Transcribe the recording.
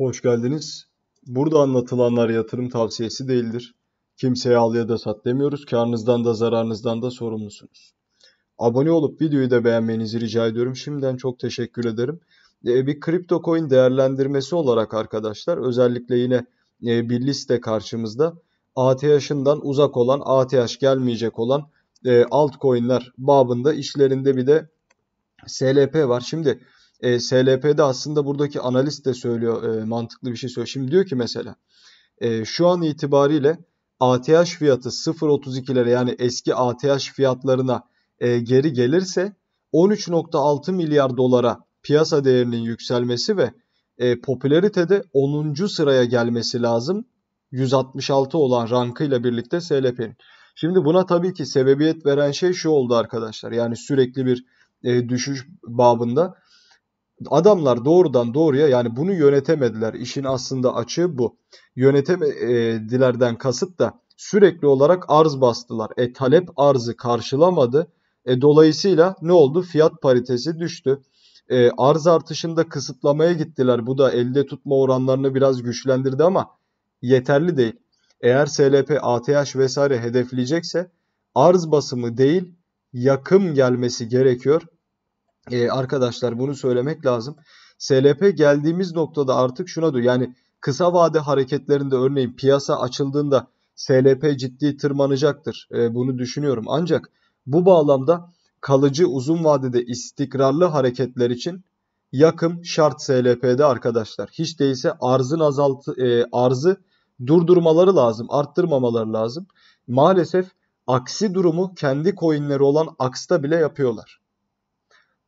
Hoş geldiniz. Burada anlatılanlar yatırım tavsiyesi değildir. Kimseye al ya da sat demiyoruz. Karnınızdan da zararınızdan da sorumlusunuz. Abone olup videoyu da beğenmenizi rica ediyorum. Şimdiden çok teşekkür ederim. E, bir kripto coin değerlendirmesi olarak arkadaşlar özellikle yine e, bir liste karşımızda ATH'ından uzak olan ATH gelmeyecek olan e, altcoin'ler babında işlerinde bir de SLP var. Şimdi e, SLP'de aslında buradaki analist de söylüyor e, mantıklı bir şey söylüyor. Şimdi diyor ki mesela e, şu an itibariyle ATH fiyatı 0.32'lere yani eski ATH fiyatlarına e, geri gelirse 13.6 milyar dolara piyasa değerinin yükselmesi ve e, popülaritede 10. sıraya gelmesi lazım. 166 olan rankıyla birlikte SLP'nin. Şimdi buna tabii ki sebebiyet veren şey şu oldu arkadaşlar. Yani sürekli bir e, düşüş babında adamlar doğrudan doğruya yani bunu yönetemediler. İşin aslında açığı bu. Yönetemedilerden e, kasıt da sürekli olarak arz bastılar. E talep arzı karşılamadı. E dolayısıyla ne oldu? Fiyat paritesi düştü. E, arz artışında kısıtlamaya gittiler. Bu da elde tutma oranlarını biraz güçlendirdi ama yeterli değil. Eğer SLP, ATH vesaire hedefleyecekse arz basımı değil yakım gelmesi gerekiyor e, arkadaşlar bunu söylemek lazım. SLP geldiğimiz noktada artık şuna diyor. Yani kısa vade hareketlerinde örneğin piyasa açıldığında SLP ciddi tırmanacaktır. E, bunu düşünüyorum. Ancak bu bağlamda kalıcı uzun vadede istikrarlı hareketler için yakım şart SLP'de arkadaşlar. Hiç değilse arzın azaltı e, arzı durdurmaları lazım, arttırmamaları lazım. Maalesef aksi durumu kendi coinleri olan Ax'ta bile yapıyorlar.